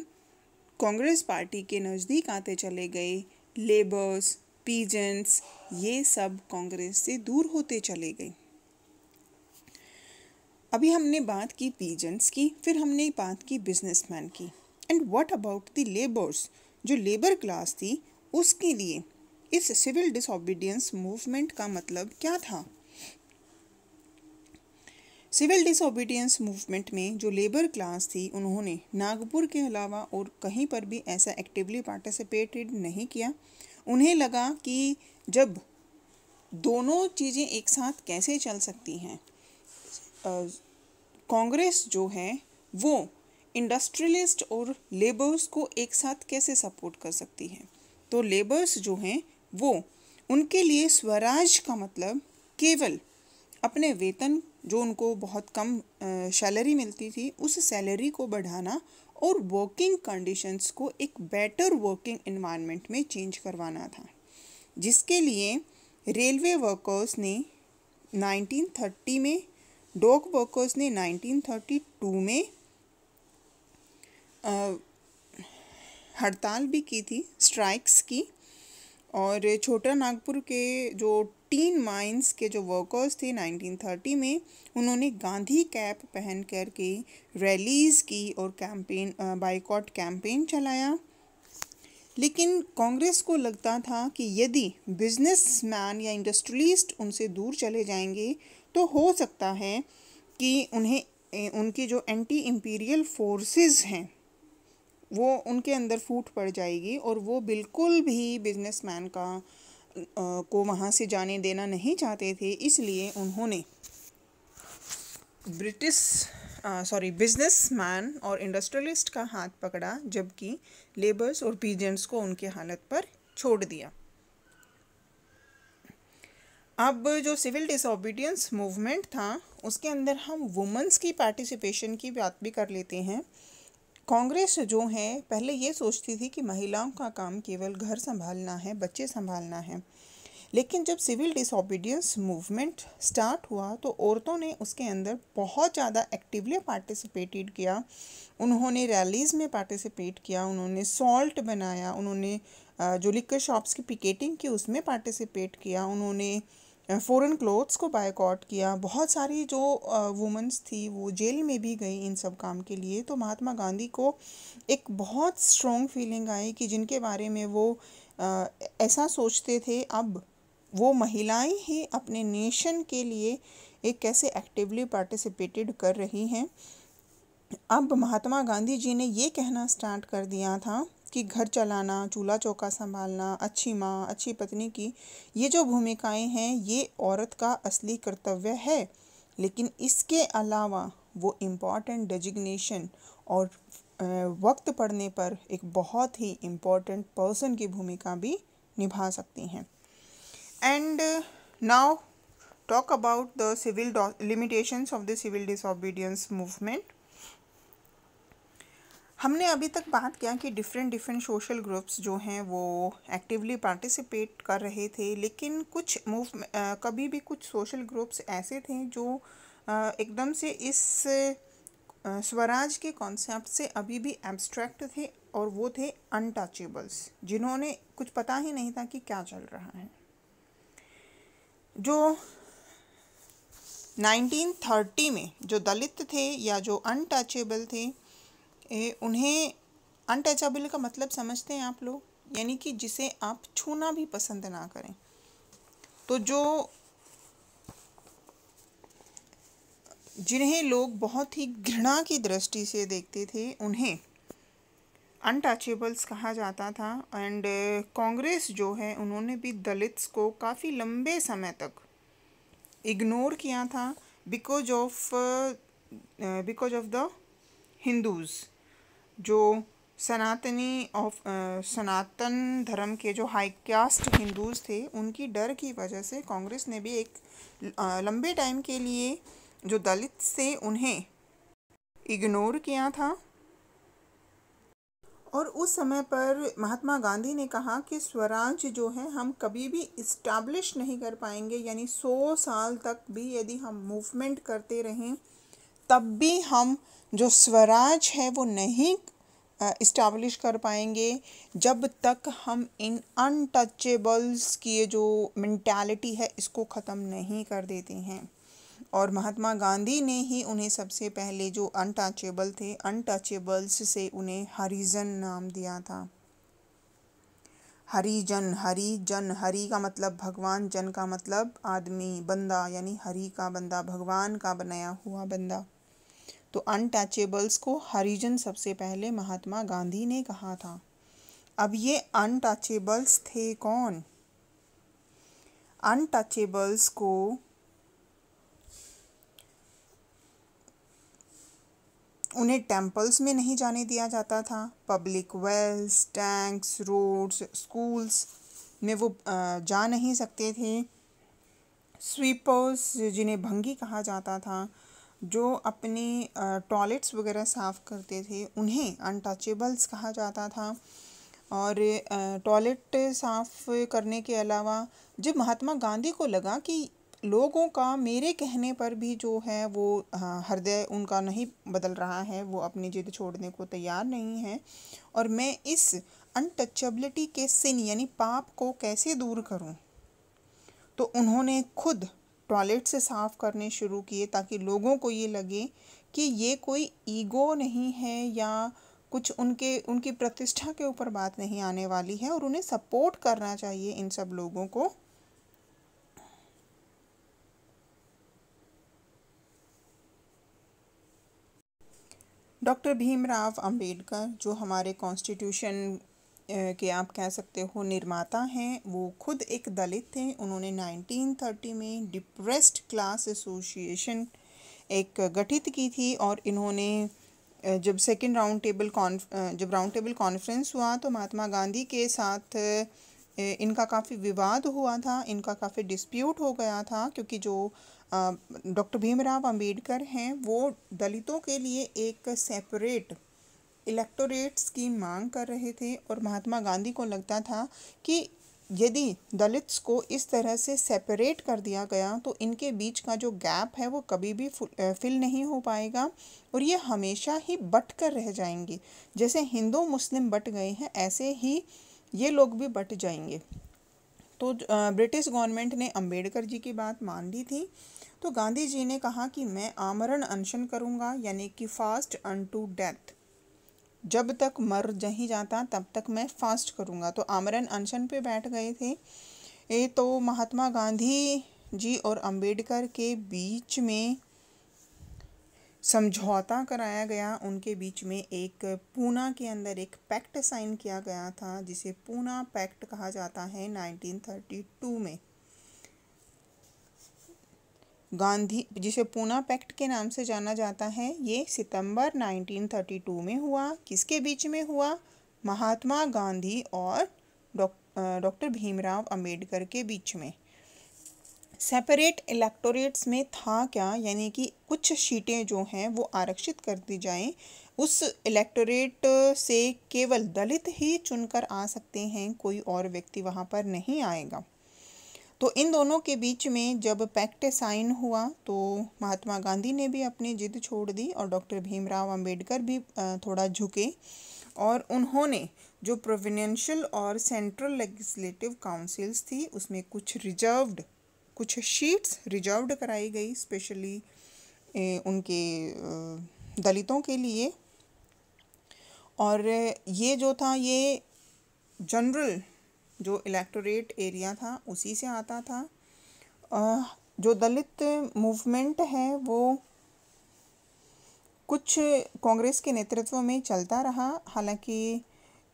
कांग्रेस पार्टी के नज़दीक आते चले गए लेबर्स पीजेंट्स ये सब कांग्रेस से दूर होते चले गए अभी हमने बात की पीजेंट्स की फिर हमने बात की बिजनेसमैन की and what about the labours जो लेबर क्लास थी उसके लिए इस सिविल डिसोबीडियंस मूवमेंट का मतलब क्या था सिविल डिसोबीडियंस मूवमेंट में जो लेबर क्लास थी उन्होंने नागपुर के अलावा और कहीं पर भी ऐसा एक्टिवली पार्टिसिपेटेड नहीं किया उन्हें लगा कि जब दोनों चीज़ें एक साथ कैसे चल सकती हैं कांग्रेस जो है वो इंडस्ट्रियलिस्ट और लेबर्स को एक साथ कैसे सपोर्ट कर सकती है तो लेबर्स जो हैं वो उनके लिए स्वराज का मतलब केवल अपने वेतन जो उनको बहुत कम सैलरी मिलती थी उस सैलरी को बढ़ाना और वर्किंग कंडीशंस को एक बेटर वर्किंग इन्वायरमेंट में चेंज करवाना था जिसके लिए रेलवे वर्कर्स ने 1930 में डॉग वर्कर्स ने 1932 में हड़ताल भी की थी स्ट्राइक्स की और छोटा नागपुर के जो टीन माइंस के जो वर्कर्स थे 1930 में उन्होंने गांधी कैप पहन कर के रैलीज़ की और कैंपेन बाइकॉट कैंपेन चलाया लेकिन कांग्रेस को लगता था कि यदि बिजनेसमैन या इंडस्ट्रियलिस्ट उनसे दूर चले जाएंगे तो हो सकता है कि उन्हें उनकी जो एंटी इम्पीरियल फोर्सेस हैं वो उनके अंदर फूट पड़ जाएगी और वो बिल्कुल भी बिजनेसमैन का आ, को वहाँ से जाने देना नहीं चाहते थे इसलिए उन्होंने ब्रिटिश सॉरी बिजनेसमैन और इंडस्ट्रियलिस्ट का हाथ पकड़ा जबकि लेबर्स और पीजेंट्स को उनके हालत पर छोड़ दिया अब जो सिविल डिसोबीडियंस मूवमेंट था उसके अंदर हम वुमेंस की पार्टिसिपेशन की बात भी कर लेते हैं कांग्रेस जो है पहले ये सोचती थी कि महिलाओं का काम केवल घर संभालना है बच्चे संभालना है लेकिन जब सिविल डिसोबीडियंस मूवमेंट स्टार्ट हुआ तो औरतों ने उसके अंदर बहुत ज़्यादा एक्टिवली पार्टिसिपेटेड किया उन्होंने रैलीज़ में पार्टिसिपेट किया उन्होंने सॉल्ट बनाया उन्होंने जो लिकर शॉप्स की पिकेटिंग की उसमें पार्टिसिपेट किया उन्होंने फ़ॉरन क्लोथ्स को बायकॉट किया बहुत सारी जो वुमेंस थी वो जेल में भी गई इन सब काम के लिए तो महात्मा गांधी को एक बहुत स्ट्रॉन्ग फीलिंग आई कि जिनके बारे में वो ऐसा सोचते थे अब वो महिलाएं ही अपने नेशन के लिए एक कैसे एक्टिवली पार्टिसिपेटेड कर रही हैं अब महात्मा गांधी जी ने ये कहना स्टार्ट कर दिया था कि घर चलाना चूल्हा चौका संभालना अच्छी माँ अच्छी पत्नी की ये जो भूमिकाएं हैं ये औरत का असली कर्तव्य है लेकिन इसके अलावा वो इम्पॉर्टेंट डेजिग्नेशन और वक्त पड़ने पर एक बहुत ही इम्पॉर्टेंट पर्सन की भूमिका भी निभा सकती हैं and now talk about the civil limitations of the civil disobedience movement हमने अभी तक बात किया कि डिफरेंट डिफरेंट सोशल ग्रुप्स जो हैं वो एक्टिवली पार्टिसिपेट कर रहे थे लेकिन कुछ मूव कभी भी कुछ सोशल ग्रुप्स ऐसे थे जो एकदम से इस स्वराज के कॉन्सेप्ट से अभी भी एब्स्ट्रैक्ट थे और वो थे अनटचेबल्स जिन्होंने कुछ पता ही नहीं था कि क्या चल रहा है जो 1930 में जो दलित थे या जो अनटचेबल थे उन्हें अनटचेबल का मतलब समझते हैं आप लोग यानी कि जिसे आप छूना भी पसंद ना करें तो जो जिन्हें लोग बहुत ही घृणा की दृष्टि से देखते थे उन्हें अनटचेबल्स कहा जाता था एंड कांग्रेस जो है उन्होंने भी दलित्स को काफ़ी लंबे समय तक इग्नोर किया था because of because of the Hindus जो सनातनी ऑफ सनातन धर्म के जो हाई कास्ट हिंदूज थे उनकी डर की वजह से कांग्रेस ने भी एक लंबे टाइम के लिए जो दलित से उन्हें इग्नोर किया था और उस समय पर महात्मा गांधी ने कहा कि स्वराज जो है हम कभी भी इस्टेब्लिश नहीं कर पाएंगे यानी सौ साल तक भी यदि हम मूवमेंट करते रहें तब भी हम जो स्वराज है वो नहीं इस्टाब्लिश कर पाएंगे जब तक हम इन अनटचेबल्स की जो मैंटेलिटी है इसको ख़त्म नहीं कर देते हैं और महात्मा गांधी ने ही उन्हें सबसे पहले जो अनटचेबल थे अनटचेबल्स से उन्हें हरिजन नाम दिया था हरिजन हरि जन हरि का मतलब भगवान जन का मतलब आदमी बंदा यानी हरि का बंदा भगवान का बनाया हुआ बंदा तो अनटचेबल्स को हरिजन सबसे पहले महात्मा गांधी ने कहा था अब ये अनटचेबल्स थे कौन अनटचेबल्स को उन्हें टेम्पल्स में नहीं जाने दिया जाता था public wells tanks roads schools में वो जा नहीं सकते थे स्वीपर्स जिन्हें भंगी कहा जाता था जो अपने टॉयलेट्स वगैरह साफ़ करते थे उन्हें अनटचेबल्स कहा जाता था और टॉयलेट साफ़ करने के अलावा जब महात्मा गांधी को लगा कि लोगों का मेरे कहने पर भी जो है वो हृदय उनका नहीं बदल रहा है वो अपनी जिद छोड़ने को तैयार नहीं है और मैं इस अनटचेबिलिटी के सिन यानी पाप को कैसे दूर करूं तो उन्होंने खुद टॉयलेट से साफ़ करने शुरू किए ताकि लोगों को ये लगे कि ये कोई ईगो नहीं है या कुछ उनके उनकी प्रतिष्ठा के ऊपर बात नहीं आने वाली है और उन्हें सपोर्ट करना चाहिए इन सब लोगों को डॉक्टर भीमराव अंबेडकर जो हमारे कॉन्स्टिट्यूशन के आप कह सकते हो निर्माता हैं वो खुद एक दलित थे उन्होंने 1930 में डिप्रेस्ड क्लास एसोसिएशन एक गठित की थी और इन्होंने जब सेकेंड राउंड टेबल कॉन्फ जब राउंड टेबल कॉन्फ्रेंस हुआ तो महात्मा गांधी के साथ इनका काफ़ी विवाद हुआ था इनका काफ़ी डिस्प्यूट हो गया था क्योंकि जो डॉक्टर भीमराव अंबेडकर हैं वो दलितों के लिए एक सेपरेट इलेक्टोरेट्स की मांग कर रहे थे और महात्मा गांधी को लगता था कि यदि दलित्स को इस तरह से सेपरेट कर दिया गया तो इनके बीच का जो गैप है वो कभी भी फिल नहीं हो पाएगा और ये हमेशा ही बट कर रह जाएंगे जैसे हिंदू मुस्लिम बट गए हैं ऐसे ही ये लोग भी बट जाएंगे तो ब्रिटिश गवर्नमेंट ने अंबेडकर जी की बात मान ली थी तो गांधी जी ने कहा कि मैं आमरण अनशन करूँगा यानी कि फास्ट अन टू डेथ जब तक मर नहीं जाता तब तक मैं फास्ट करूँगा तो आमरण अनशन पे बैठ गए थे ये तो महात्मा गांधी जी और अंबेडकर के बीच में समझौता कराया गया उनके बीच में एक पूना के अंदर एक पैक्ट साइन किया गया था जिसे पूना पैक्ट कहा जाता है 1932 में गांधी जिसे पूना पैक्ट के नाम से जाना जाता है ये सितंबर 1932 में हुआ किसके बीच में हुआ महात्मा गांधी और डॉक्टर भीमराव अंबेडकर के बीच में सेपरेट इलेक्टोरेट्स में था क्या यानी कि कुछ सीटें जो हैं वो आरक्षित कर दी जाएं उस इलेक्टोरेट से केवल दलित ही चुनकर आ सकते हैं कोई और व्यक्ति वहाँ पर नहीं आएगा तो इन दोनों के बीच में जब पैक्ट साइन हुआ तो महात्मा गांधी ने भी अपनी जिद छोड़ दी और डॉक्टर भीमराव अंबेडकर भी थोड़ा झुके और उन्होंने जो प्रोविनेंशियल और सेंट्रल लेगिस्लेटिव काउंसिल्स थी उसमें कुछ रिजर्व्ड कुछ शीट्स रिजर्व्ड कराई गई स्पेशली उनके दलितों के लिए और ये जो था ये जनरल जो इलेक्टोरेट एरिया था उसी से आता था जो दलित मूवमेंट है वो कुछ कांग्रेस के नेतृत्व में चलता रहा हालांकि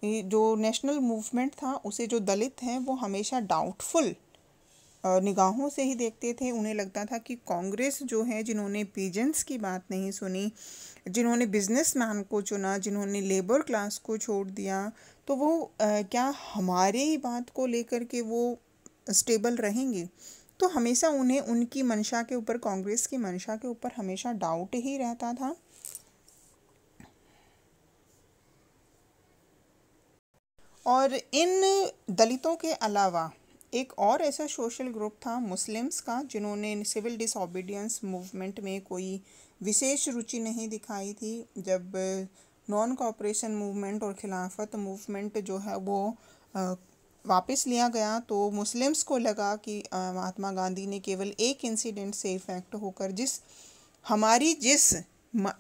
जो नेशनल मूवमेंट था उसे जो दलित हैं वो हमेशा डाउटफुल निगाहों से ही देखते थे उन्हें लगता था कि कांग्रेस जो है जिन्होंने पीजेंस की बात नहीं सुनी जिन्होंने बिजनेसमैन को चुना जिन्होंने लेबर क्लास को छोड़ दिया तो वो आ, क्या हमारे ही बात को लेकर के वो स्टेबल रहेंगे तो हमेशा उन्हें उनकी मंशा के ऊपर कांग्रेस की मंशा के ऊपर हमेशा डाउट ही रहता था और इन दलितों के अलावा एक और ऐसा सोशल ग्रुप था मुस्लिम्स का जिन्होंने सिविल डिसोबीडियंस मूवमेंट में कोई विशेष रुचि नहीं दिखाई थी जब नॉन कॉपरेशन मूवमेंट और खिलाफत मूवमेंट जो है वो वापस लिया गया तो मुस्लिम्स को लगा कि महात्मा गांधी ने केवल एक इंसिडेंट से इफ़ेक्ट होकर जिस हमारी जिस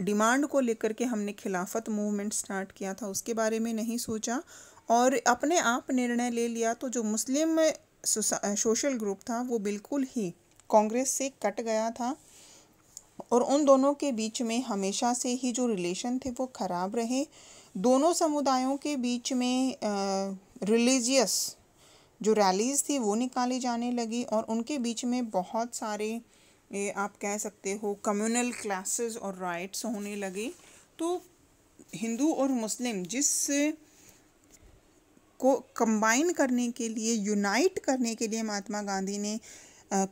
डिमांड को लेकर के हमने खिलाफत मूवमेंट स्टार्ट किया था उसके बारे में नहीं सोचा और अपने आप निर्णय ले लिया तो जो मुस्लिम सोशल ग्रुप था वो बिल्कुल ही कांग्रेस से कट गया था और उन दोनों के बीच में हमेशा से ही जो रिलेशन थे वो ख़राब रहे दोनों समुदायों के बीच में रिलीजियस जो रैलीज़ थी वो निकाली जाने लगी और उनके बीच में बहुत सारे ए, आप कह सकते हो कम्युनल क्लासेस और राइट्स होने लगे तो हिंदू और मुस्लिम जिस को कंबाइन करने के लिए यूनाइट करने के लिए महात्मा गांधी ने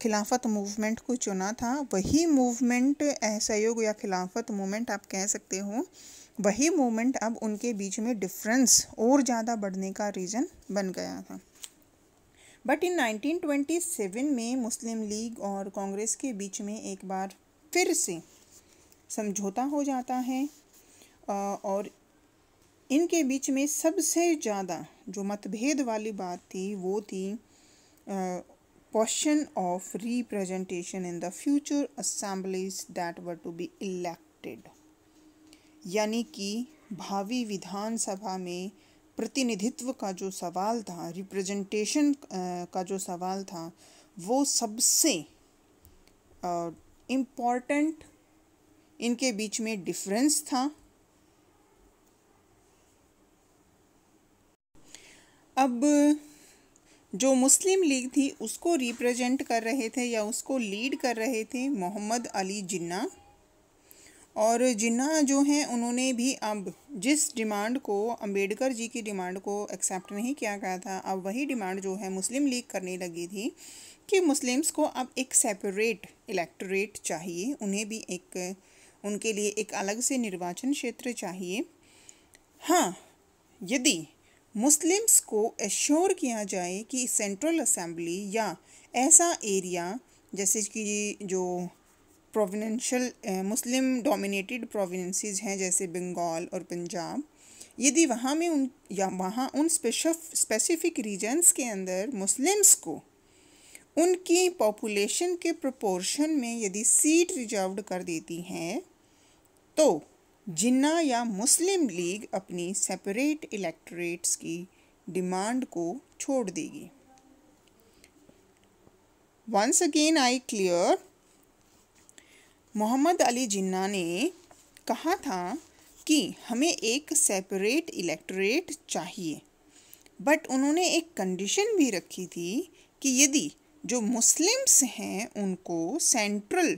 खिलाफत मूवमेंट को चुना था वही मूवमेंट सहयोग या खिलाफत मूवमेंट आप कह सकते हो वही मूवमेंट अब उनके बीच में डिफरेंस और ज़्यादा बढ़ने का रीज़न बन गया था बट इन 1927 में मुस्लिम लीग और कांग्रेस के बीच में एक बार फिर से समझौता हो जाता है और इनके बीच में सबसे ज़्यादा जो मतभेद वाली बात थी वो थी question of representation in the future assemblies that were to be elected यानी कि भावी विधानसभा में प्रतिनिधित्व का जो सवाल था रिप्रेजेंटेशन का जो सवाल था वो सबसे इम्पॉर्टेंट इनके बीच में डिफरेंस था अब जो मुस्लिम लीग थी उसको रिप्रेजेंट कर रहे थे या उसको लीड कर रहे थे मोहम्मद अली जिन्ना और जिन्ना जो हैं उन्होंने भी अब जिस डिमांड को अंबेडकर जी की डिमांड को एक्सेप्ट नहीं किया गया था अब वही डिमांड जो है मुस्लिम लीग करने लगी थी कि मुस्लिम्स को अब एक सेपरेट इलेक्टोरेट चाहिए उन्हें भी एक उनके लिए एक अलग से निर्वाचन क्षेत्र चाहिए हाँ यदि मुस्लिम्स को एश्योर किया जाए कि सेंट्रल असम्बली या ऐसा एरिया जैसे कि जो प्रोविनेंशल मुस्लिम डोमिनेटेड प्रोविनेंसेस हैं जैसे बंगाल और पंजाब यदि वहाँ में उन या वहाँ उन स्पेसिफिक रीजन्स के अंदर मुस्लिम्स को उनकी पॉपुलेशन के प्रोपोर्शन में यदि सीट रिजर्व कर देती हैं तो जिन्ना या मुस्लिम लीग अपनी सेपरेट इलेक्टोरेट्स की डिमांड को छोड़ देगी once again I clear Mohammad Ali Jinnah ने कहा था कि हमें एक सेपरेट इलेक्टोरेट चाहिए बट उन्होंने एक कंडीशन भी रखी थी कि यदि जो मुस्लिम्स हैं उनको सेंट्रल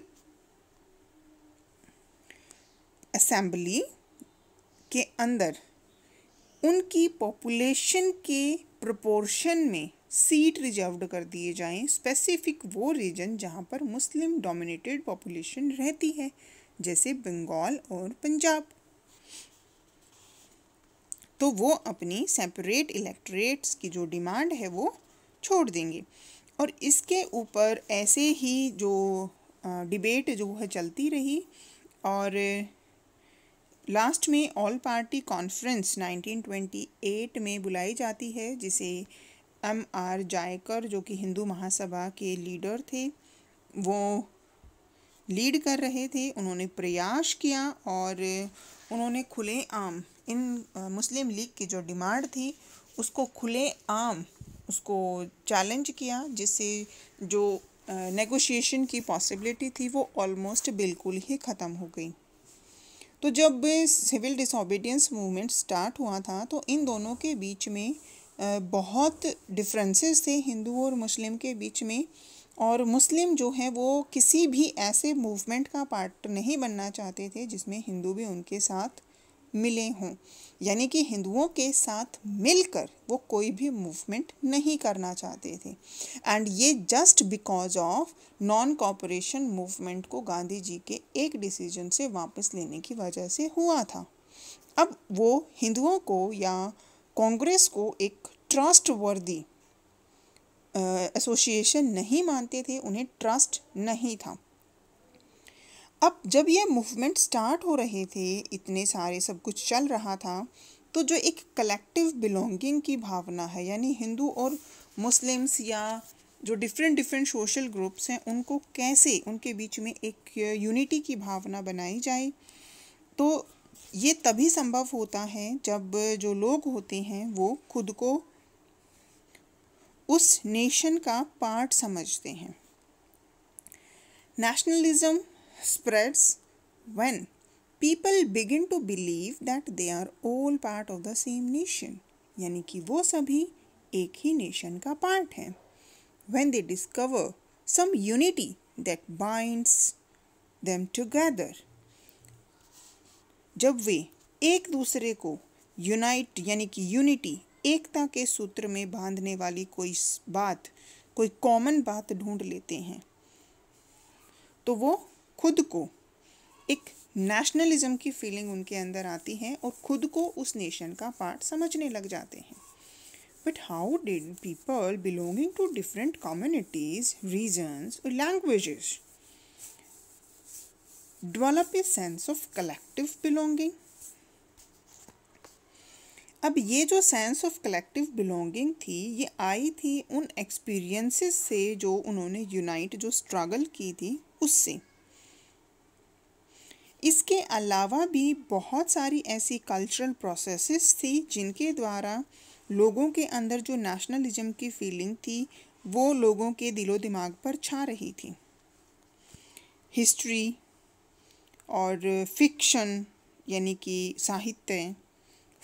असम्बली के अंदर उनकी पॉपुलेशन के प्रोपोर्शन में सीट रिजर्व्ड कर दिए जाएं स्पेसिफिक वो रीजन जहां पर मुस्लिम डोमिनेटेड पॉपुलेशन रहती है जैसे बंगाल और पंजाब तो वो अपनी सेपरेट इलेक्ट्रेट्स की जो डिमांड है वो छोड़ देंगे और इसके ऊपर ऐसे ही जो डिबेट जो है चलती रही और लास्ट में ऑल पार्टी कॉन्फ्रेंस 1928 में बुलाई जाती है जिसे एम आर जायकर जो कि हिंदू महासभा के लीडर थे वो लीड कर रहे थे उन्होंने प्रयास किया और उन्होंने खुले आम इन मुस्लिम लीग की जो डिमांड थी उसको खुले आम उसको चैलेंज किया जिससे जो नेगोशिएशन की पॉसिबिलिटी थी वो ऑलमोस्ट बिल्कुल ही ख़त्म हो गई तो जब सिविल डिसोबीडियंस मूवमेंट स्टार्ट हुआ था तो इन दोनों के बीच में बहुत डिफरेंसेस थे हिंदू और मुस्लिम के बीच में और मुस्लिम जो हैं वो किसी भी ऐसे मूवमेंट का पार्ट नहीं बनना चाहते थे जिसमें हिंदू भी उनके साथ मिले हों यानी कि हिंदुओं के साथ मिलकर वो कोई भी मूवमेंट नहीं करना चाहते थे एंड ये just because of non cooperation movement को गांधी जी के एक डिसीजन से वापस लेने की वजह से हुआ था अब वो हिंदुओं को या कांग्रेस को एक ट्रस्ट वर्दी एसोसिएशन नहीं मानते थे उन्हें ट्रस्ट नहीं था अब जब ये मूवमेंट स्टार्ट हो रहे थे इतने सारे सब कुछ चल रहा था तो जो एक कलेक्टिव बिलोंगिंग की भावना है यानी हिंदू और मुस्लिम्स या जो डिफरेंट डिफरेंट सोशल ग्रुप्स हैं उनको कैसे उनके बीच में एक यूनिटी की भावना बनाई जाए तो ये तभी संभव होता है जब जो लोग होते हैं वो खुद को उस नेशन का पार्ट समझते हैं nationalism spreads when people begin to believe that they are all part of the same nation यानी कि वो सभी एक ही नेशन का पार्ट हैं when they discover some unity that binds them together जब वे एक दूसरे को यूनाइट यानी कि यूनिटी एकता के सूत्र में बांधने वाली कोई बात कोई कॉमन बात ढूंढ लेते हैं तो वो खुद को एक नेशनलिज्म की फीलिंग उनके अंदर आती है और खुद को उस नेशन का पार्ट समझने लग जाते हैं but how did people belonging to different communities regions और languages develop a sense of collective belonging अब ये जो सेंस ऑफ कलेक्टिव बिलोंगिंग थी ये आई थी उन एक्सपीरियंसेस से जो उन्होंने यूनाइट जो स्ट्रगल की थी उससे इसके अलावा भी बहुत सारी ऐसी कल्चरल प्रोसेसेस थी जिनके द्वारा लोगों के अंदर जो नेशनलिज्म की फीलिंग थी वो लोगों के दिलो दिमाग पर छा रही थी हिस्ट्री और फिक्शन यानी कि साहित्य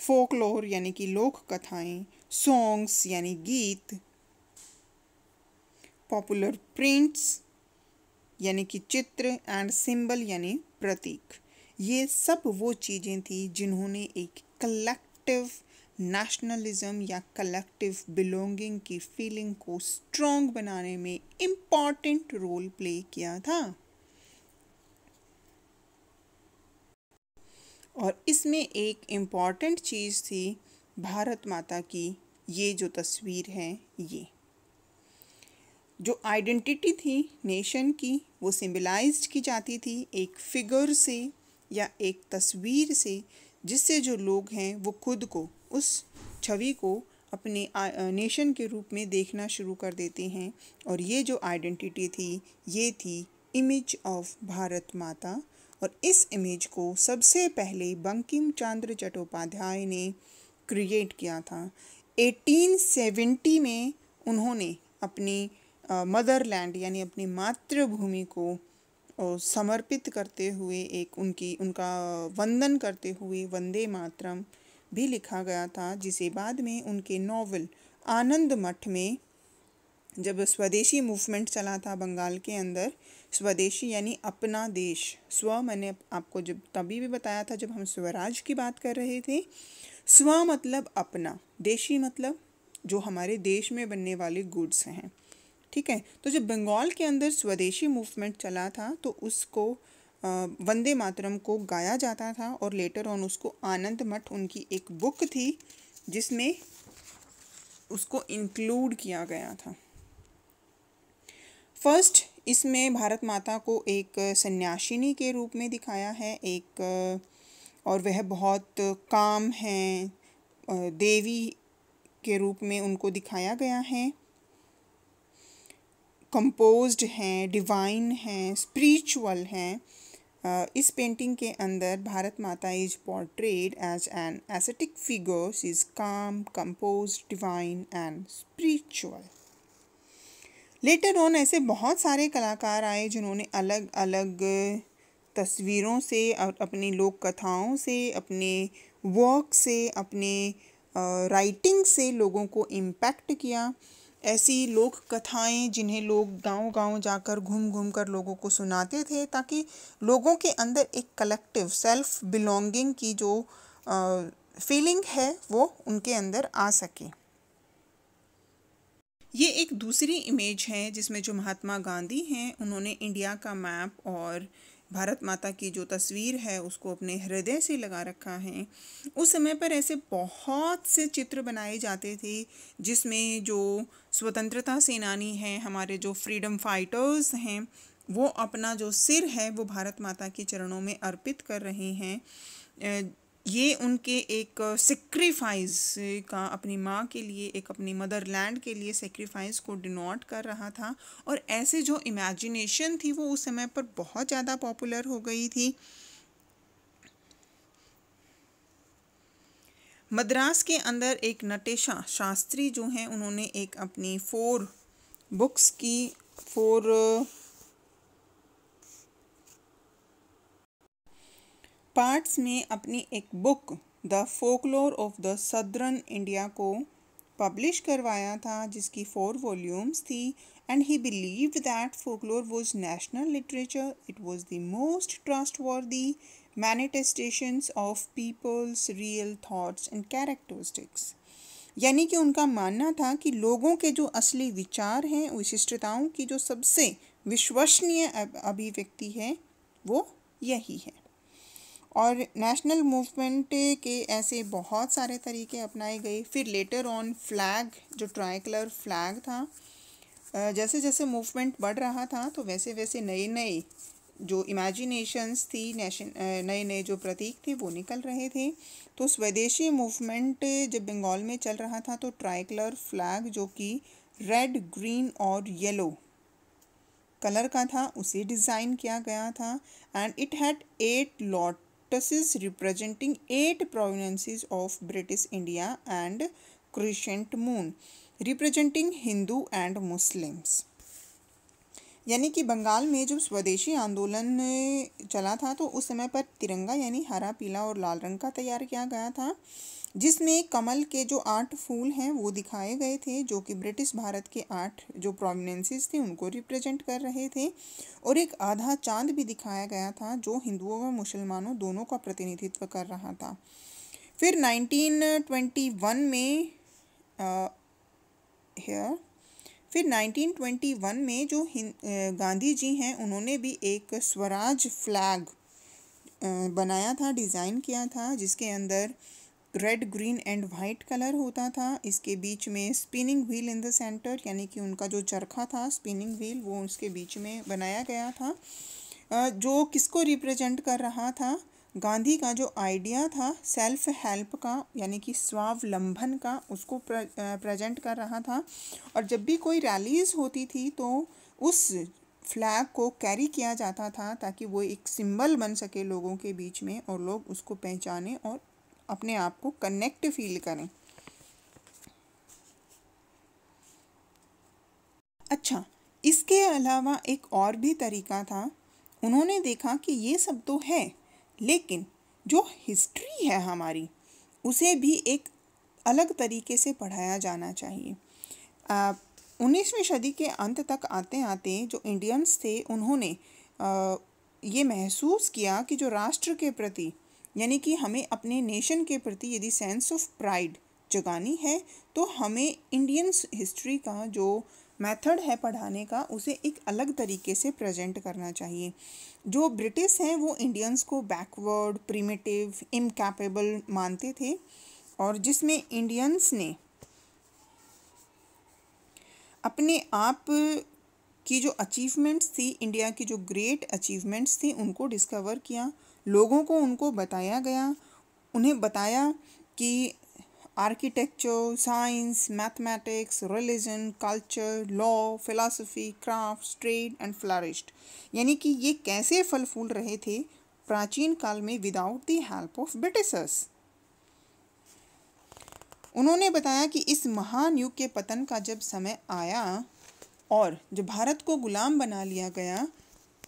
फोकलोर यानी कि लोक कथाएं सॉन्ग्स यानी गीत पॉपुलर प्रिंट्स यानी कि चित्र एंड सिंबल यानी प्रतीक ये सब वो चीज़ें थी जिन्होंने एक कलेक्टिव नेशनलिज्म या कलेक्टिव बिलोंगिंग की फीलिंग को स्ट्रॉन्ग बनाने में इम्पॉर्टेंट रोल प्ले किया था और इसमें एक इम्पॉर्टेंट चीज़ थी भारत माता की ये जो तस्वीर है ये जो आइडेंटिटी थी नेशन की वो सिम्बलाइज की जाती थी एक फिगर से या एक तस्वीर से जिससे जो लोग हैं वो खुद को उस छवि को अपने नेशन के रूप में देखना शुरू कर देते हैं और ये जो आइडेंटिटी थी ये थी इमेज ऑफ भारत माता और इस इमेज को सबसे पहले बंकिम चंद्र चट्टोपाध्याय ने क्रिएट किया था 1870 में उन्होंने अपनी मदरलैंड यानी अपनी मातृभूमि को समर्पित करते हुए एक उनकी उनका वंदन करते हुए वंदे मातरम भी लिखा गया था जिसे बाद में उनके नॉवल आनंद मठ में जब स्वदेशी मूवमेंट चला था बंगाल के अंदर स्वदेशी यानी अपना देश स्व मैंने आपको जब तभी भी बताया था जब हम स्वराज की बात कर रहे थे स्व मतलब अपना देशी मतलब जो हमारे देश में बनने वाले गुड्स हैं ठीक है तो जब बंगाल के अंदर स्वदेशी मूवमेंट चला था तो उसको वंदे मातरम को गाया जाता था और लेटर ऑन उसको आनंद मठ उनकी एक बुक थी जिसमें उसको इंक्लूड किया गया था फर्स्ट इसमें भारत माता को एक सन्यासिनी के रूप में दिखाया है एक और वह बहुत काम हैं देवी के रूप में उनको दिखाया गया है कंपोज्ड हैं डिवाइन हैं स्पिरिचुअल हैं uh, इस पेंटिंग के अंदर Bharat Mata is portrayed as an ascetic figure is calm compose divine and spiritual later on ऐसे बहुत सारे कलाकार आए जिन्होंने अलग अलग तस्वीरों से और अपनी लोक कथाओं से अपने वर्क से अपने राइटिंग uh, से लोगों को इम्पैक्ट किया ऐसी लोक कथाएं जिन्हें लोग गांव-गांव जाकर घूम-घूम कर लोगों को सुनाते थे ताकि लोगों के अंदर एक कलेक्टिव सेल्फ बिलोंगिंग की जो फीलिंग है वो उनके अंदर आ सके ये एक दूसरी इमेज है जिसमें जो महात्मा गांधी हैं उन्होंने इंडिया का मैप और भारत माता की जो तस्वीर है उसको अपने हृदय से लगा रखा है उस समय पर ऐसे बहुत से चित्र बनाए जाते थे जिसमें जो स्वतंत्रता सेनानी हैं हमारे जो फ्रीडम फाइटर्स हैं वो अपना जो सिर है वो भारत माता के चरणों में अर्पित कर रहे हैं ये उनके एक सेक्रीफाइस का अपनी माँ के लिए एक अपनी मदरलैंड के लिए सेक्रीफाइस को डिनोट कर रहा था और ऐसे जो इमेजिनेशन थी वो उस समय पर बहुत ज़्यादा पॉपुलर हो गई थी मद्रास के अंदर एक नटेशा शास्त्री जो हैं उन्होंने एक अपनी फोर बुक्स की फोर पार्ट्स में अपनी एक book the folklore of the southern India को पब्लिश करवाया था जिसकी फोर वॉल्यूम्स थी and he believe that folklore was national literature it was the most trustworthy manifestations of peoples real thoughts and characteristics यानी कि उनका मानना था कि लोगों के जो असली विचार हैं विशिष्टताओं की जो सबसे विश्वसनीय अभिव्यक्ति है वो यही है और नेशनल मूवमेंट के ऐसे बहुत सारे तरीके अपनाए गए फिर लेटर ऑन फ्लैग जो ट्राइकलर फ्लैग था जैसे जैसे मूवमेंट बढ़ रहा था तो वैसे वैसे नए नए जो इमेजिनेशंस थी नेशन नए नए जो प्रतीक थे वो निकल रहे थे तो स्वदेशी मूवमेंट जब बंगाल में चल रहा था तो ट्राइकलर फ्लैग जो कि रेड ग्रीन और येलो कलर का था उसे डिज़ाइन किया गया था and it had eight lot cactuses representing eight provinces of British India and crescent moon representing Hindu and Muslims. यानी कि बंगाल में जब स्वदेशी आंदोलन चला था तो उस समय पर तिरंगा यानी हरा पीला और लाल रंग का तैयार किया गया था जिसमें कमल के जो आठ फूल हैं वो दिखाए गए थे जो कि ब्रिटिश भारत के आठ जो प्रोविनेंसेस थे उनको रिप्रेजेंट कर रहे थे और एक आधा चांद भी दिखाया गया था जो हिंदुओं व मुसलमानों दोनों का प्रतिनिधित्व कर रहा था फिर 1921 में हेयर फिर 1921 में जो गांधी जी हैं उन्होंने भी एक स्वराज फ्लैग बनाया था डिज़ाइन किया था जिसके अंदर red green and white colour होता था इसके बीच में spinning wheel in the centre यानी कि उनका जो चरखा था स्पिनिंग व्हील वो उसके बीच में बनाया गया था जो किसको रिप्रेजेंट कर रहा था गांधी का जो आइडिया था सेल्फ हेल्प का यानी कि स्वावलंबन का उसको प्रेजेंट कर रहा था और जब भी कोई रैलीज होती थी तो उस फ्लैग को कैरी किया जाता था ताकि वो एक सिंबल बन सके लोगों के बीच में और लोग उसको पहचाने और अपने आप को कनेक्ट फील करें अच्छा इसके अलावा एक और भी तरीका था उन्होंने देखा कि ये सब तो है लेकिन जो हिस्ट्री है हमारी उसे भी एक अलग तरीके से पढ़ाया जाना चाहिए उन्नीसवीं सदी के अंत तक आते आते जो इंडियंस थे उन्होंने आ, ये महसूस किया कि जो राष्ट्र के प्रति यानी कि हमें अपने नेशन के प्रति यदि सेंस ऑफ प्राइड जगानी है तो हमें इंडियन हिस्ट्री का जो मेथड है पढ़ाने का उसे एक अलग तरीके से प्रेजेंट करना चाहिए जो ब्रिटिश हैं वो इंडियंस को बैकवर्ड प्रीमेटिव इनकैपेबल मानते थे और जिसमें इंडियंस ने अपने आप की जो अचीवमेंट्स थी इंडिया की जो ग्रेट अचीवमेंट्स थी उनको डिस्कवर किया लोगों को उनको बताया गया उन्हें बताया कि architecture science mathematics religion culture law philosophy craft trade and florist यानी कि ये कैसे फल फूल रहे थे प्राचीन काल में without the help of Britishers उन्होंने बताया कि इस महान युग के पतन का जब समय आया और जब भारत को गुलाम बना लिया गया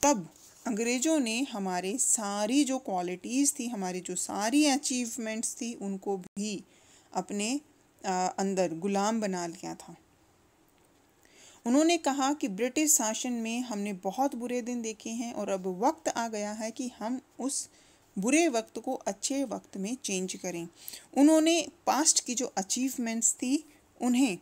तब अंग्रेज़ों ने हमारे सारी जो क्वालिटीज़ थी हमारी जो सारी अचीवमेंट्स थी उनको भी अपने अंदर गुलाम बना लिया था उन्होंने कहा कि ब्रिटिश शासन में हमने बहुत बुरे दिन देखे हैं और अब वक्त आ गया है कि हम उस बुरे वक्त को अच्छे वक्त में चेंज करें उन्होंने पास्ट की जो अचीवमेंट्स थी उन्हें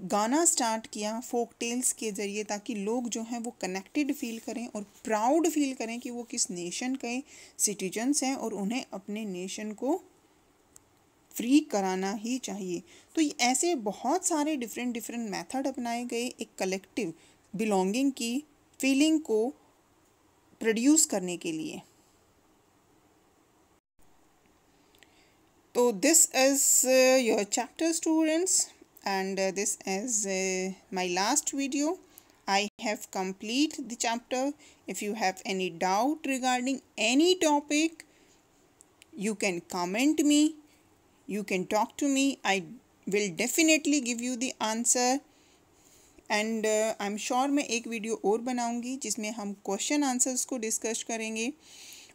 गाना स्टार्ट किया फोक टेल्स के ज़रिए ताकि लोग जो हैं वो कनेक्टेड फील करें और प्राउड फील करें कि वो किस नेशन के सिटीजन्स हैं और उन्हें अपने नेशन को फ्री कराना ही चाहिए तो ऐसे बहुत सारे डिफरेंट डिफरेंट मेथड अपनाए गए एक कलेक्टिव बिलोंगिंग की फीलिंग को प्रोड्यूस करने के लिए तो this is your chapter students and uh, this is uh, my last video i have complete the chapter if you have any doubt regarding any topic you can comment me you can talk to me i will definitely give you the answer and I am sure मैं एक video और बनाऊंगी जिसमें हम question answers को discuss करेंगे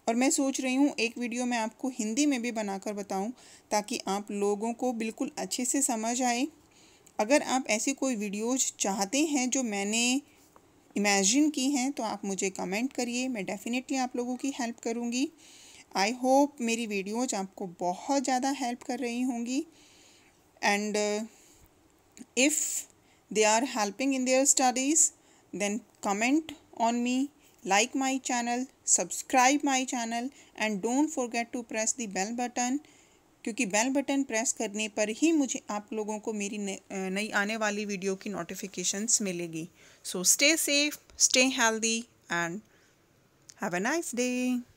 और मैं सोच रही हूँ एक वीडियो मैं आपको हिंदी में भी बनाकर बताऊँ ताकि आप लोगों को बिल्कुल अच्छे से समझ आए अगर आप ऐसी कोई वीडियोज चाहते हैं जो मैंने इमेजिन की हैं तो आप मुझे कमेंट करिए मैं डेफ़िनेटली आप लोगों की हेल्प करूँगी आई होप मेरी वीडियोज आपको बहुत ज़्यादा हेल्प कर रही होंगी and if they are helping in their studies then comment on me like my channel subscribe my channel and don't forget to press the bell button क्योंकि bell button press करने पर ही मुझे आप लोगों को मेरी नई आने वाली वीडियो की नोटिफिकेशंस मिलेगी so stay safe stay healthy and have a nice day